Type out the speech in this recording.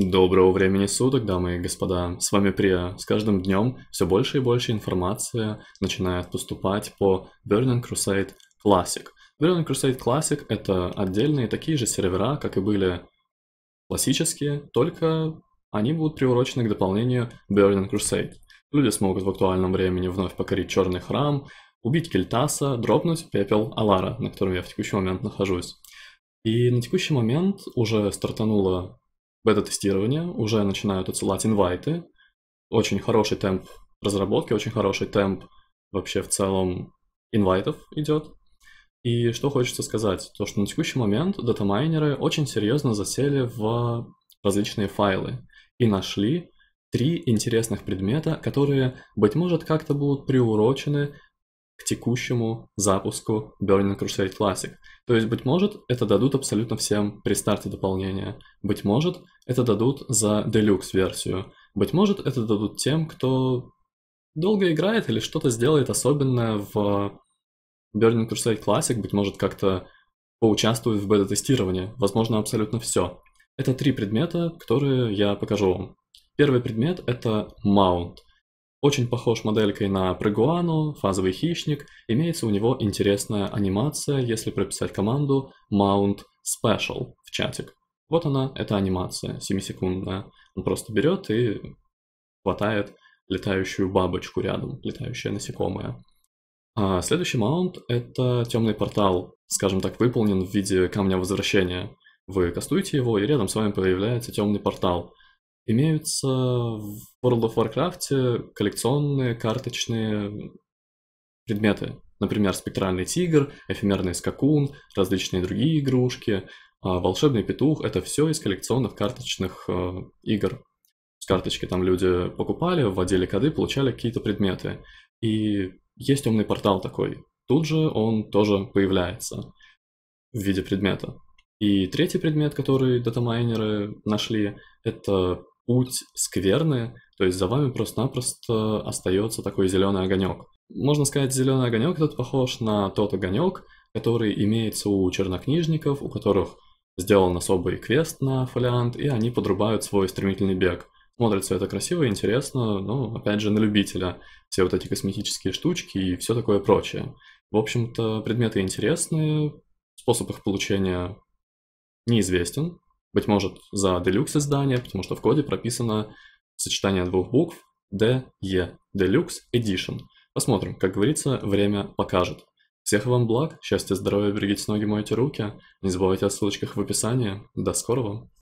Доброго времени суток, дамы и господа. С вами Прия. С каждым днем все больше и больше информации начинает поступать по Burning Crusade Classic. Burning Crusade Classic — это отдельные такие же сервера, как и были классические, только они будут приурочены к дополнению Burning Crusade. Люди смогут в актуальном времени вновь покорить Черный Храм, убить Кельтаса, дропнуть пепел Алара, на котором я в текущий момент нахожусь. И на текущий момент уже стартанула бета-тестирования, уже начинают отсылать инвайты. Очень хороший темп разработки, очень хороший темп вообще в целом инвайтов идет. И что хочется сказать, то что на текущий момент датамайнеры очень серьезно засели в различные файлы и нашли три интересных предмета, которые, быть может, как-то будут приурочены к текущему запуску Burning Crusade Classic. То есть, быть может, это дадут абсолютно всем при старте дополнения. Быть может, это дадут за Deluxe версию. Быть может, это дадут тем, кто долго играет или что-то сделает особенное в Burning Crusade Classic, быть может, как-то поучаствует в бета-тестировании. Возможно, абсолютно все. Это три предмета, которые я покажу вам. Первый предмет — это Маунт. Очень похож моделькой на прыгуану, фазовый хищник, имеется у него интересная анимация, если прописать команду mount special в чатик. Вот она, эта анимация, 7-секундная. Он просто берет и хватает летающую бабочку рядом, летающее насекомое. А следующий маунт — это темный портал, скажем так, выполнен в виде камня возвращения. Вы кастуете его, и рядом с вами появляется темный портал — Имеются в World of Warcraft коллекционные карточные предметы. Например, спектральный тигр, эфемерный скакун, различные другие игрушки, а волшебный петух. Это все из коллекционных карточных э, игр. С карточки там люди покупали, вводили коды, получали какие-то предметы. И есть умный портал такой. Тут же он тоже появляется в виде предмета. И третий предмет, который датамайнеры нашли, это путь скверный, то есть за вами просто-напросто остается такой зеленый огонек. Можно сказать, зеленый огонек этот похож на тот огонек, который имеется у чернокнижников, у которых сделан особый квест на фолиант, и они подрубают свой стремительный бег. Смотрится это красиво и интересно, но опять же на любителя. Все вот эти косметические штучки и все такое прочее. В общем-то, предметы интересные, способ их получения неизвестен, быть может, за Deluxe издание, потому что в коде прописано сочетание двух букв DE, Deluxe Edition. Посмотрим, как говорится, время покажет. Всех вам благ, счастья, здоровья, берегите ноги, мойте руки. Не забывайте о ссылочках в описании. До скорого!